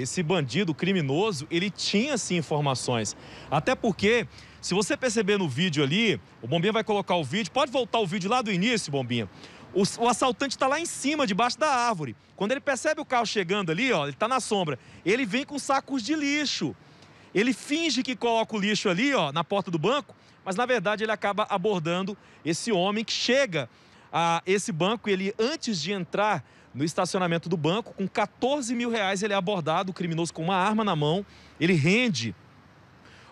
esse bandido criminoso, ele tinha sim informações. Até porque, se você perceber no vídeo ali, o Bombinha vai colocar o vídeo, pode voltar o vídeo lá do início, Bombinha. O, o assaltante está lá em cima, debaixo da árvore. Quando ele percebe o carro chegando ali, ó, ele está na sombra, ele vem com sacos de lixo. Ele finge que coloca o lixo ali, ó, na porta do banco, mas na verdade ele acaba abordando esse homem que chega a esse banco e ele, antes de entrar no estacionamento do banco. Com 14 mil reais, ele é abordado, o criminoso com uma arma na mão. Ele rende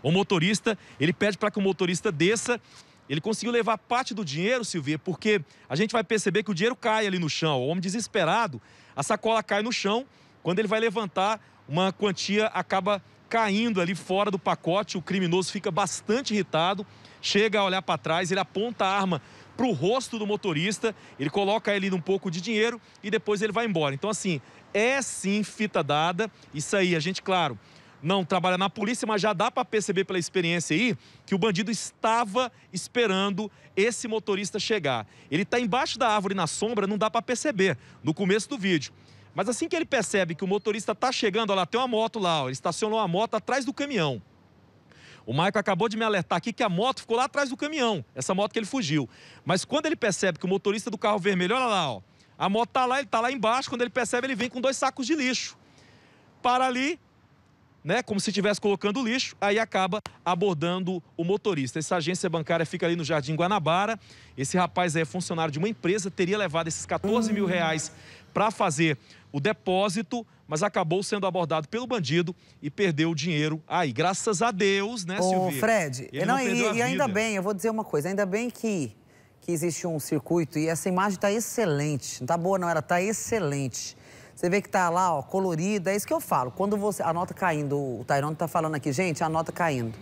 o motorista, ele pede para que o motorista desça. Ele conseguiu levar parte do dinheiro, Silvia, porque a gente vai perceber que o dinheiro cai ali no chão. O homem desesperado, a sacola cai no chão. Quando ele vai levantar, uma quantia acaba caindo ali fora do pacote. O criminoso fica bastante irritado, chega a olhar para trás, ele aponta a arma para o rosto do motorista, ele coloca ele um pouco de dinheiro e depois ele vai embora. Então, assim, é sim fita dada. Isso aí, a gente, claro, não trabalha na polícia, mas já dá para perceber pela experiência aí que o bandido estava esperando esse motorista chegar. Ele está embaixo da árvore na sombra, não dá para perceber no começo do vídeo. Mas assim que ele percebe que o motorista está chegando, olha lá, tem uma moto lá, ó, ele estacionou a moto atrás do caminhão. O Maico acabou de me alertar aqui que a moto ficou lá atrás do caminhão, essa moto que ele fugiu. Mas quando ele percebe que o motorista do carro vermelho, olha lá, ó, a moto está lá, ele está lá embaixo, quando ele percebe, ele vem com dois sacos de lixo. Para ali, né? Como se estivesse colocando lixo, aí acaba abordando o motorista. Essa agência bancária fica ali no Jardim Guanabara. Esse rapaz é funcionário de uma empresa, teria levado esses 14 mil reais para fazer o depósito, mas acabou sendo abordado pelo bandido e perdeu o dinheiro. Aí, graças a Deus, né, Ô, Silvia? Fred, ele não, não e, e ainda bem, eu vou dizer uma coisa, ainda bem que, que existe um circuito e essa imagem está excelente. Não tá boa, não, era tá excelente. Você vê que tá lá, ó, colorida. É isso que eu falo. Quando você... A nota caindo. O Tairone tá falando aqui, gente, a nota caindo.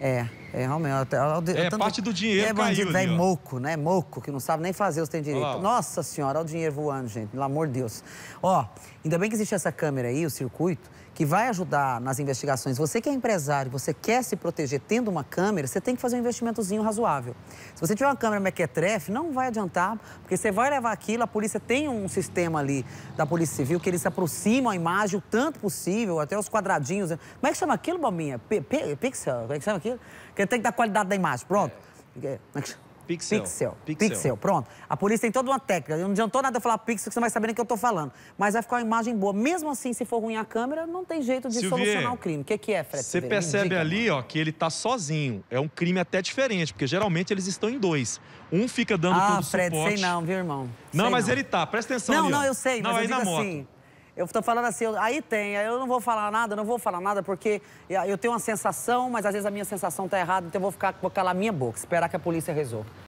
É, é realmente. É, eu, é, tanto, parte do dinheiro é bandido, caiu, é moco, né? Moco, que não sabe nem fazer os tem direito. Olá. Nossa senhora, olha o dinheiro voando, gente, pelo amor de Deus. Ó, ainda bem que existe essa câmera aí, o circuito, que vai ajudar nas investigações, você que é empresário, você quer se proteger tendo uma câmera, você tem que fazer um investimentozinho razoável. Se você tiver uma câmera mequetrefe, não vai adiantar, porque você vai levar aquilo, a polícia tem um sistema ali da Polícia Civil que eles aproximam a imagem o tanto possível, até os quadradinhos. Né? Como é que chama aquilo, bominha, Pixel? Como é que chama aquilo? Que tem que dar qualidade da imagem. Pronto. É. é, é Pixel. Pixel. Pixel. Pixel. Pronto. A polícia tem toda uma técnica. Não adiantou nada eu falar pixel, que você não vai saber nem o que eu tô falando. Mas vai ficar uma imagem boa. Mesmo assim, se for ruim a câmera, não tem jeito de Silvier, solucionar o crime. O que, que é, Fred? Você percebe Indica, ali, mano. ó, que ele tá sozinho. É um crime até diferente, porque geralmente eles estão em dois. Um fica dando ah, todo Fred, suporte. Ah, Fred, sei não, viu, irmão? Não, sei mas não. ele tá. Presta atenção Não, ali, não, eu sei. Não, mas aí eu digo na moto. Assim, eu tô falando assim, eu, aí tem, eu não vou falar nada, não vou falar nada, porque eu tenho uma sensação, mas às vezes a minha sensação tá errada, então eu vou ficar, com calar minha boca, esperar que a polícia resolva.